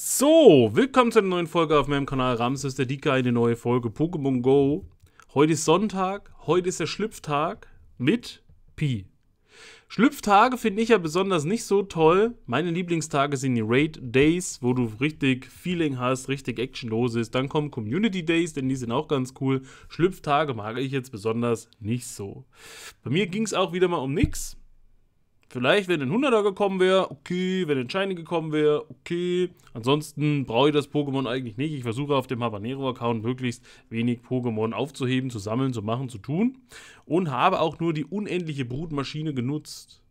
So, willkommen zu einer neuen Folge auf meinem Kanal Ramses der Dika, eine neue Folge Pokémon Go. Heute ist Sonntag, heute ist der Schlüpftag mit Pi. Schlüpftage finde ich ja besonders nicht so toll. Meine Lieblingstage sind die Raid Days, wo du richtig Feeling hast, richtig Action los ist. Dann kommen Community Days, denn die sind auch ganz cool. Schlüpftage mag ich jetzt besonders nicht so. Bei mir ging es auch wieder mal um nichts. Vielleicht, wenn ein 100er gekommen wäre, okay. Wenn ein Shiny gekommen wäre, okay. Ansonsten brauche ich das Pokémon eigentlich nicht. Ich versuche auf dem Habanero-Account möglichst wenig Pokémon aufzuheben, zu sammeln, zu machen, zu tun. Und habe auch nur die unendliche Brutmaschine genutzt.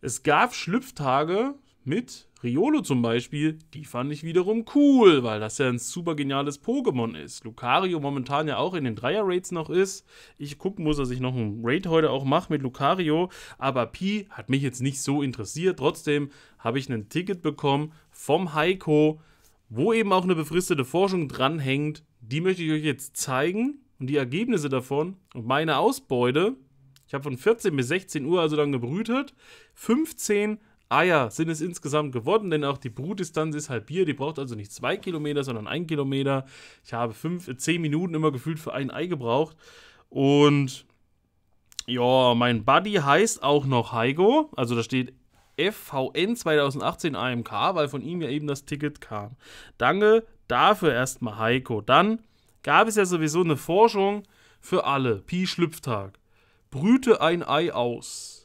Es gab Schlüpftage, mit Riolo zum Beispiel, die fand ich wiederum cool, weil das ja ein super geniales Pokémon ist. Lucario momentan ja auch in den Dreier-Raids noch ist. Ich gucke muss, dass ich noch einen Raid heute auch mache mit Lucario. Aber Pi hat mich jetzt nicht so interessiert. Trotzdem habe ich ein Ticket bekommen vom Heiko, wo eben auch eine befristete Forschung dranhängt. Die möchte ich euch jetzt zeigen und die Ergebnisse davon und meine Ausbeute. Ich habe von 14 bis 16 Uhr also dann gebrütet. 15 Eier ah sind es insgesamt geworden, denn auch die Brutdistanz ist halbiert. Die braucht also nicht zwei Kilometer, sondern ein Kilometer. Ich habe fünf, äh, zehn Minuten immer gefühlt für ein Ei gebraucht. Und ja, mein Buddy heißt auch noch Heigo. Also da steht FVN 2018 AMK, weil von ihm ja eben das Ticket kam. Danke dafür erstmal Heiko. Dann gab es ja sowieso eine Forschung für alle. Pi-Schlüpftag. Brüte ein Ei aus.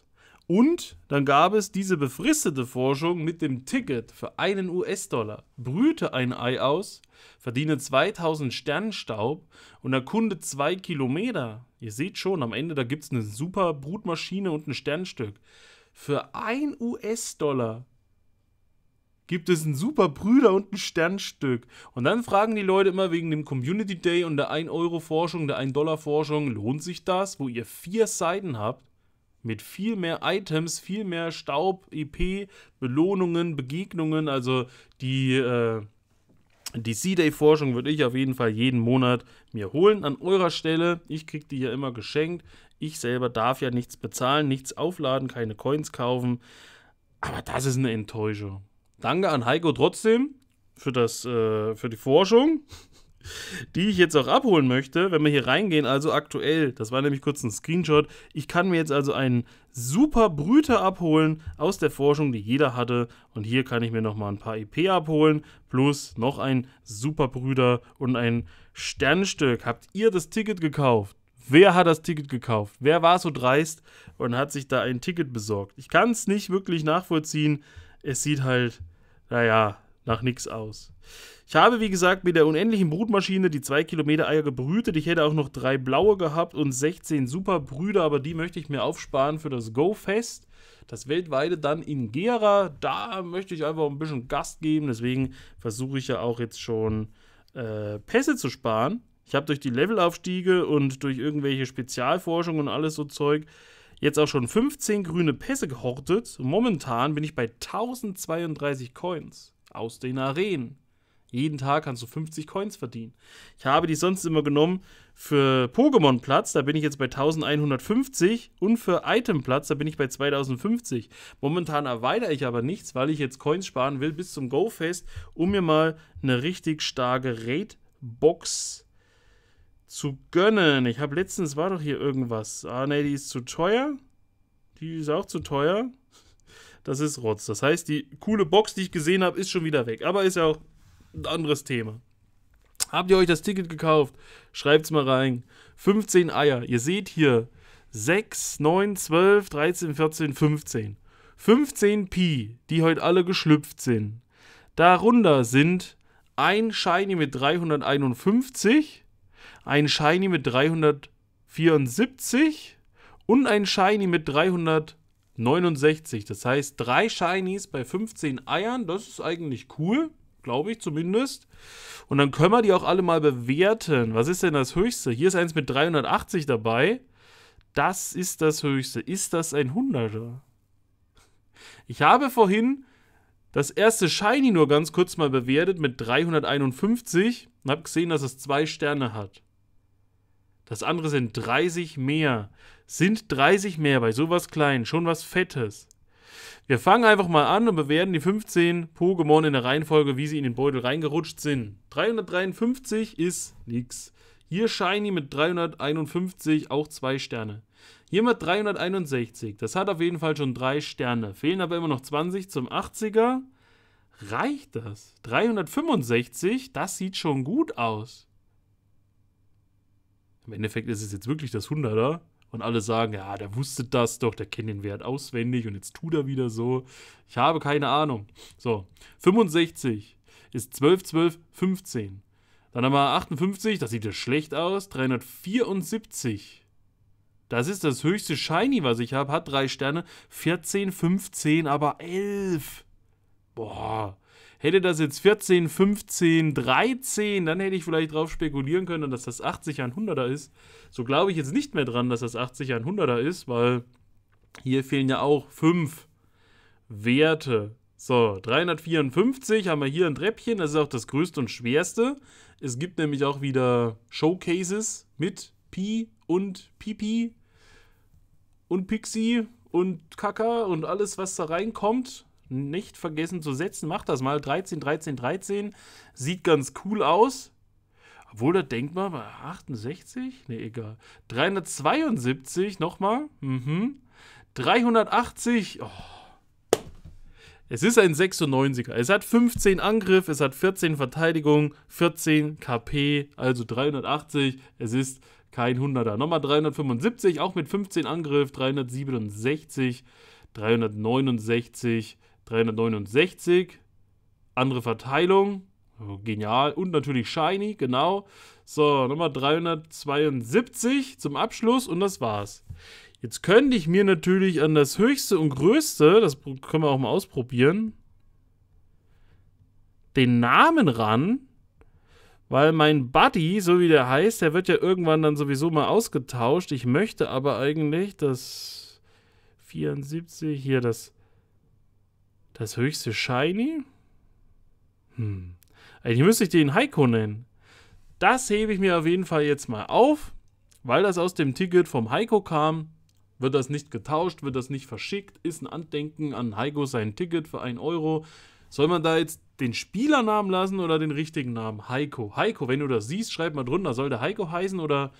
Und dann gab es diese befristete Forschung mit dem Ticket für einen US-Dollar. Brüte ein Ei aus, verdiene 2000 Sternenstaub und erkunde zwei Kilometer. Ihr seht schon, am Ende da gibt es eine super Brutmaschine und ein Sternstück. Für ein US-Dollar gibt es einen super Brüder und ein Sternstück. Und dann fragen die Leute immer wegen dem Community Day und der 1-Euro-Forschung, der 1-Dollar-Forschung, lohnt sich das, wo ihr vier Seiten habt? mit viel mehr Items, viel mehr Staub, EP, Belohnungen, Begegnungen. Also die, äh, die C-Day-Forschung würde ich auf jeden Fall jeden Monat mir holen. An eurer Stelle, ich kriege die ja immer geschenkt. Ich selber darf ja nichts bezahlen, nichts aufladen, keine Coins kaufen. Aber das ist eine Enttäuschung. Danke an Heiko trotzdem für, das, äh, für die Forschung die ich jetzt auch abholen möchte, wenn wir hier reingehen. Also aktuell, das war nämlich kurz ein Screenshot. Ich kann mir jetzt also einen super Brüter abholen aus der Forschung, die jeder hatte. Und hier kann ich mir nochmal ein paar IP abholen, plus noch ein super Brüder und ein Sternstück. Habt ihr das Ticket gekauft? Wer hat das Ticket gekauft? Wer war so dreist und hat sich da ein Ticket besorgt? Ich kann es nicht wirklich nachvollziehen. Es sieht halt, naja, nach nichts aus. Ich habe, wie gesagt, mit der unendlichen Brutmaschine die 2 Kilometer Eier gebrütet. Ich hätte auch noch drei blaue gehabt und 16 Superbrüder, aber die möchte ich mir aufsparen für das Go-Fest. Das weltweite dann in Gera. Da möchte ich einfach ein bisschen Gast geben. Deswegen versuche ich ja auch jetzt schon äh, Pässe zu sparen. Ich habe durch die Levelaufstiege und durch irgendwelche Spezialforschung und alles so Zeug jetzt auch schon 15 grüne Pässe gehortet. Momentan bin ich bei 1032 Coins aus den Arenen. Jeden Tag kannst du 50 Coins verdienen. Ich habe die sonst immer genommen für Pokémon-Platz, da bin ich jetzt bei 1150 und für Item-Platz, da bin ich bei 2050. Momentan erweitere ich aber nichts, weil ich jetzt Coins sparen will bis zum Go-Fest, um mir mal eine richtig starke Raid-Box zu gönnen. Ich habe letztens war doch hier irgendwas. Ah, ne, die ist zu teuer. Die ist auch zu teuer. Das ist Rotz. Das heißt, die coole Box, die ich gesehen habe, ist schon wieder weg. Aber ist ja auch ein anderes Thema. Habt ihr euch das Ticket gekauft? Schreibt es mal rein. 15 Eier. Ihr seht hier 6, 9, 12, 13, 14, 15. 15 Pi, die heute alle geschlüpft sind. Darunter sind ein Shiny mit 351, ein Shiny mit 374 und ein Shiny mit 300. 69. Das heißt, drei Shinies bei 15 Eiern, das ist eigentlich cool, glaube ich zumindest. Und dann können wir die auch alle mal bewerten. Was ist denn das Höchste? Hier ist eins mit 380 dabei. Das ist das Höchste. Ist das ein 100er? Ich habe vorhin das erste Shiny nur ganz kurz mal bewertet mit 351 und habe gesehen, dass es zwei Sterne hat. Das andere sind 30 mehr sind 30 mehr bei sowas klein, schon was Fettes. Wir fangen einfach mal an und bewerten die 15 Pokémon in der Reihenfolge, wie sie in den Beutel reingerutscht sind. 353 ist nix. Hier Shiny mit 351 auch 2 Sterne. Hier mit 361, das hat auf jeden Fall schon 3 Sterne. Fehlen aber immer noch 20 zum 80er. Reicht das? 365, das sieht schon gut aus. Im Endeffekt ist es jetzt wirklich das 100er und alle sagen, ja, der wusste das doch, der kennt den Wert auswendig und jetzt tut er wieder so. Ich habe keine Ahnung. So, 65 ist 12, 12, 15. Dann haben wir 58, das sieht ja schlecht aus, 374. Das ist das höchste Shiny, was ich habe, hat drei Sterne, 14, 15, aber 11. Boah, Hätte das jetzt 14, 15, 13, dann hätte ich vielleicht drauf spekulieren können, dass das 80er ein 100er ist. So glaube ich jetzt nicht mehr dran, dass das 80er ein 100er ist, weil hier fehlen ja auch 5 Werte. So, 354 haben wir hier ein Treppchen, das ist auch das größte und schwerste. Es gibt nämlich auch wieder Showcases mit Pi und Pipi und Pixie und Kaka und alles, was da reinkommt nicht vergessen zu setzen. Macht das mal. 13, 13, 13. Sieht ganz cool aus. Obwohl, da denkt man bei 68? Ne, egal. 372 nochmal. Mhm. 380. Oh. Es ist ein 96er. Es hat 15 Angriff, es hat 14 Verteidigung, 14 KP, also 380. Es ist kein 100er. Nochmal 375, auch mit 15 Angriff, 367, 369. 369. Andere Verteilung. Oh, genial. Und natürlich Shiny, genau. So, nochmal 372 zum Abschluss und das war's. Jetzt könnte ich mir natürlich an das höchste und größte, das können wir auch mal ausprobieren, den Namen ran. Weil mein Buddy, so wie der heißt, der wird ja irgendwann dann sowieso mal ausgetauscht. Ich möchte aber eigentlich das 74 hier, das das höchste Shiny? Hm. Eigentlich müsste ich den Heiko nennen. Das hebe ich mir auf jeden Fall jetzt mal auf. Weil das aus dem Ticket vom Heiko kam, wird das nicht getauscht, wird das nicht verschickt, ist ein Andenken an Heiko sein Ticket für 1 Euro. Soll man da jetzt den Spielernamen lassen oder den richtigen Namen? Heiko. Heiko, wenn du das siehst, schreib mal drunter, soll der Heiko heißen oder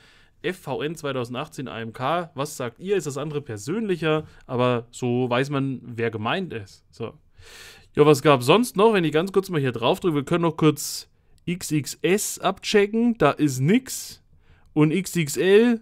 FVN 2018 AMK? Was sagt ihr? Ist das andere persönlicher? Aber so weiß man, wer gemeint ist. So. Ja, was gab sonst noch? Wenn ich ganz kurz mal hier drauf drücke, wir können noch kurz XXS abchecken. Da ist nix. Und XXL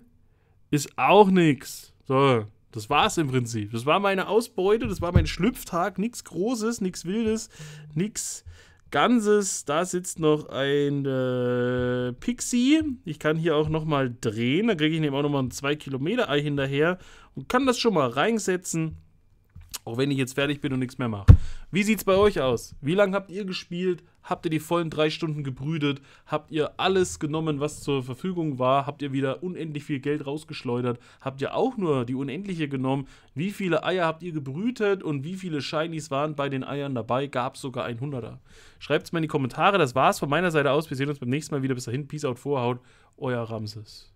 ist auch nix. So, das war's im Prinzip. Das war meine Ausbeute, das war mein Schlüpftag. Nichts Großes, nichts Wildes, nichts Ganzes. Da sitzt noch ein äh, Pixie. Ich kann hier auch nochmal drehen. Da kriege ich nämlich auch nochmal ein 2 Kilometer Ei hinterher und kann das schon mal reinsetzen. Auch wenn ich jetzt fertig bin und nichts mehr mache. Wie sieht's bei euch aus? Wie lange habt ihr gespielt? Habt ihr die vollen drei Stunden gebrütet? Habt ihr alles genommen, was zur Verfügung war? Habt ihr wieder unendlich viel Geld rausgeschleudert? Habt ihr auch nur die unendliche genommen? Wie viele Eier habt ihr gebrütet und wie viele Shinies waren bei den Eiern dabei? Gab es sogar 100er. Schreibt's mir in die Kommentare. Das war's von meiner Seite aus. Wir sehen uns beim nächsten Mal wieder. Bis dahin. Peace out, Vorhaut. Euer Ramses.